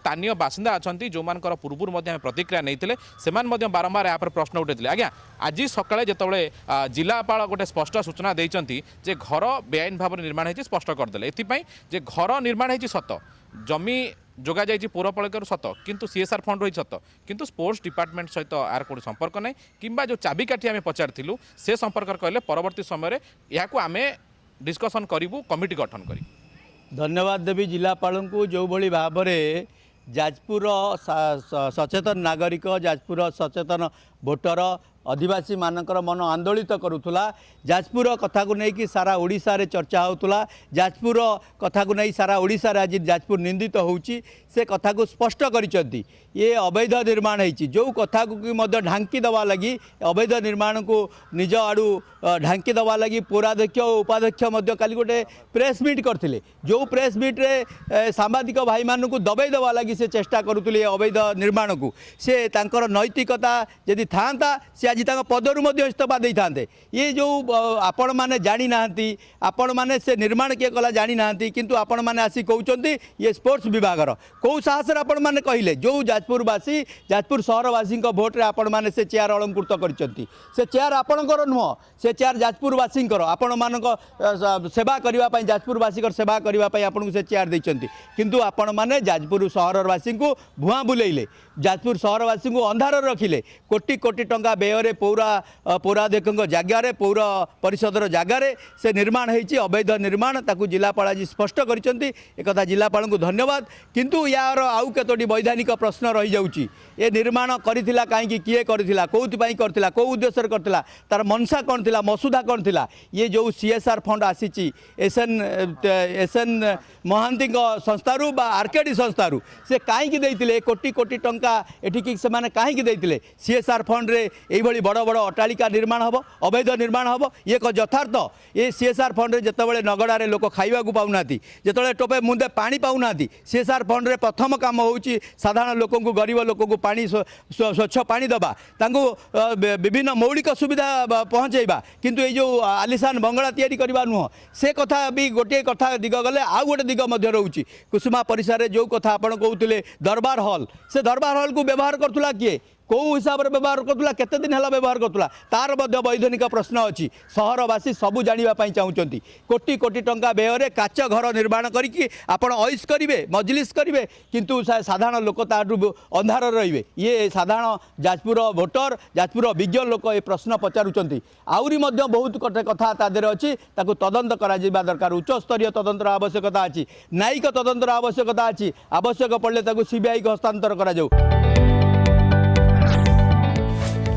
স্থানীয় বাসিন্দা অনেক যে পূর্বর প্রতিক্রিয়া নিয়ে সে বারম্বার এপরে প্রশ্ন উঠাইলে আজ্ঞা আজ সকালে যেতবে জেলাপাল গোটে স্পষ্ট সূচনা দিয়েছেন যে ঘর বেআইন ভাবে নির্মাণ হয়েছে স্পষ্ট করেদেলে এপাই যে ঘর নির্মাণ হয়েছে সত জমি যোগা যাই পৌরপালিকার সত কিন্তু সিএসআর ফন্ড রয়েছে সত কিন্তু স্পোর্টস ডিপার্টমেন্ট সহ আর কোটি সম্পর্ক নাই কিংবা যে চাবিকাঠি আমি পচারি সে সম্পর্ক কহিলেন পরবর্তী সময় ইয়াকে আমি ডিসকসন করবু কমিটি গঠন করি ଧନ୍ୟବାଦ ଦେବି ଜିଲ୍ଲାପାଳଙ୍କୁ ଯେଉଁଭଳି ଭାବରେ ଯାଜପୁରର ସଚେତନ ନାଗରିକ ଯାଜପୁରର ସଚେତନ भोटर अधिवासी मन आन्दोलित गरुला जाजपुर कथा साराओिसे चर्चा हौला जाजपुर कथा साराओडा आज जाजपुर को स्पष्ट अवैध निर्माण हुन्छ जो कथा ढाँकिदवाि अवैध को निज आडु ढाँकिदि पौराध्यक्ष गटे प्रेस मिट जो प्रेस मिट्रे साम्बादिक भाइ म दबै देवा चेष्टा गर् अवैध निर्माणको से तर नैतिकता ଥାଆନ୍ତା ସେ ଆଜି ତାଙ୍କ ପଦରୁ ମଧ୍ୟ ଇସ୍ତଫା ଦେଇଥାନ୍ତେ ଇଏ ଯେଉଁ ଆପଣମାନେ ଜାଣିନାହାନ୍ତି ଆପଣମାନେ ସେ ନିର୍ମାଣ କିଏ କଲା ଜାଣିନାହାନ୍ତି କିନ୍ତୁ ଆପଣମାନେ ଆସି କହୁଛନ୍ତି ଇଏ ସ୍ପୋର୍ଟସ୍ ବିଭାଗର କେଉଁ ସାହସରେ ଆପଣମାନେ କହିଲେ ଯେଉଁ ଯାଜପୁରବାସୀ ଯାଜପୁର ସହରବାସୀଙ୍କ ଭୋଟ୍ରେ ଆପଣମାନେ ସେ ଚେୟାର ଅଳଙ୍କୃତ କରିଛନ୍ତି ସେ ଚେୟାର ଆପଣଙ୍କର ନୁହଁ ସେ ଚେୟାର ଯାଜପୁରବାସୀଙ୍କର ଆପଣମାନଙ୍କ ସେବା କରିବା ପାଇଁ ଯାଜପୁରବାସୀଙ୍କର ସେବା କରିବା ପାଇଁ ଆପଣଙ୍କୁ ସେ ଚେୟାର ଦେଇଛନ୍ତି କିନ୍ତୁ ଆପଣମାନେ ଯାଜପୁର ସହରବାସୀଙ୍କୁ ଭୁଆଁ ବୁଲେଇଲେ ଯାଜପୁର ସହରବାସୀଙ୍କୁ ଅନ୍ଧାରରେ ରଖିଲେ କୋଟି କୋଟି ଟଙ୍କା ବ୍ୟୟରେ ପୌରା ପୌରାଧିକଙ୍କ ଜାଗାରେ ପୌର ପରିଷଦର ଜାଗାରେ ସେ ନିର୍ମାଣ ହେଇଛି ଅବୈଧ ନିର୍ମାଣ ତାକୁ ଜିଲ୍ଲାପାଳ ଆଜି ସ୍ପଷ୍ଟ କରିଛନ୍ତି ଏକଥା ଜିଲ୍ଲାପାଳଙ୍କୁ ଧନ୍ୟବାଦ କିନ୍ତୁ ୟାର ଆଉ କେତୋଟି ବୈଧାନିକ ପ୍ରଶ୍ନ ରହିଯାଉଛି ଏ ନିର୍ମାଣ କରିଥିଲା କାହିଁକି କିଏ କରିଥିଲା କେଉଁଥିପାଇଁ କରିଥିଲା କେଉଁ ଉଦ୍ଦେଶ୍ୟରେ କରିଥିଲା ତାର ମନସା କ'ଣ ଥିଲା ମସୁଧା କ'ଣ ଥିଲା ଇଏ ଯେଉଁ ସି ଏସ୍ ଆର୍ ଫଣ୍ଡ ଆସିଛି ଏସ୍ଏନ୍ ଏସ୍ଏନ୍ ମହାନ୍ତିଙ୍କ ସଂସ୍ଥାରୁ ବା ଆର୍କେଡ଼ି ସଂସ୍ଥାରୁ ସେ କାହିଁକି ଦେଇଥିଲେ କୋଟି କୋଟି ଟଙ୍କା ଏଠିକି ସେମାନେ କାହିଁକି ଦେଇଥିଲେ ସି ଏସ୍ ଆର୍ ଫଣ୍ଡରେ ଏଇଭଳି ବଡ଼ ବଡ଼ ଅଟ୍ଟାଳିକା ନିର୍ମାଣ ହେବ ଅବୈଧ ନିର୍ମାଣ ହେବ ଇଏ ଏକ ଯଥାର୍ଥ ଏ ସିଏସ୍ଆର୍ ଫଣ୍ଡରେ ଯେତେବେଳେ ନଗଡ଼ାରେ ଲୋକ ଖାଇବାକୁ ପାଉନାହାନ୍ତି ଯେତେବେଳେ ଟୋପେ ମୁନ୍ଦେ ପାଣି ପାଉନାହାନ୍ତି ସିଏସ୍ଆର୍ ଫଣ୍ଡରେ ପ୍ରଥମ କାମ ହେଉଛି ସାଧାରଣ ଲୋକଙ୍କୁ ଗରିବ ଲୋକଙ୍କୁ ପାଣି ସ୍ୱଚ୍ଛ ପାଣି ଦେବା ତାଙ୍କୁ ବିଭିନ୍ନ ମୌଳିକ ସୁବିଧା ପହଞ୍ଚାଇବା କିନ୍ତୁ ଏଇ ଯେଉଁ ଆଲିସାନ ବଙ୍ଗଳା ତିଆରି କରିବା ନୁହଁ ସେ କଥା ବି ଗୋଟିଏ କଥା ଦିଗ ଗଲେ ଆଉ ଗୋଟେ ଦିଗ ମଧ୍ୟ ରହୁଛି କୁସୁମା ପରିସରରେ ଯେଉଁ କଥା ଆପଣ କହୁଥିଲେ ଦରବାର ହଲ୍ ସେ ଦରବାର ହଲ୍କୁ ବ୍ୟବହାର କରୁଥିଲା କିଏ କେଉଁ ହିସାବରେ ବ୍ୟବହାର କରୁଥିଲା କେତେ ଦିନ ହେଲା ବ୍ୟବହାର କରୁଥିଲା ତା'ର ମଧ୍ୟ ବୈଧନିକ ପ୍ରଶ୍ନ ଅଛି ସହରବାସୀ ସବୁ ଜାଣିବା ପାଇଁ ଚାହୁଁଛନ୍ତି କୋଟି କୋଟି ଟଙ୍କା ବ୍ୟୟରେ କାଚ ଘର ନିର୍ମାଣ କରିକି ଆପଣ ଐସ୍ କରିବେ ମଜଲିସ୍ କରିବେ କିନ୍ତୁ ସାଧାରଣ ଲୋକ ତା'ଠୁ ଅନ୍ଧାର ରହିବେ ଇଏ ସାଧାରଣ ଯାଜପୁର ଭୋଟର ଯାଜପୁର ବିଜ୍ଞ ଲୋକ ଏ ପ୍ରଶ୍ନ ପଚାରୁଛନ୍ତି ଆହୁରି ମଧ୍ୟ ବହୁତ କଥା ତା ଦେହରେ ଅଛି ତାକୁ ତଦନ୍ତ କରାଯିବା ଦରକାର ଉଚ୍ଚସ୍ତରୀୟ ତଦନ୍ତର ଆବଶ୍ୟକତା ଅଛି ନ୍ୟାୟିକ ତଦନ୍ତର ଆବଶ୍ୟକତା ଅଛି ଆବଶ୍ୟକ ପଡ଼ିଲେ ତାକୁ ସିବିଆଇକୁ ହସ୍ତାନ୍ତର କରାଯାଉ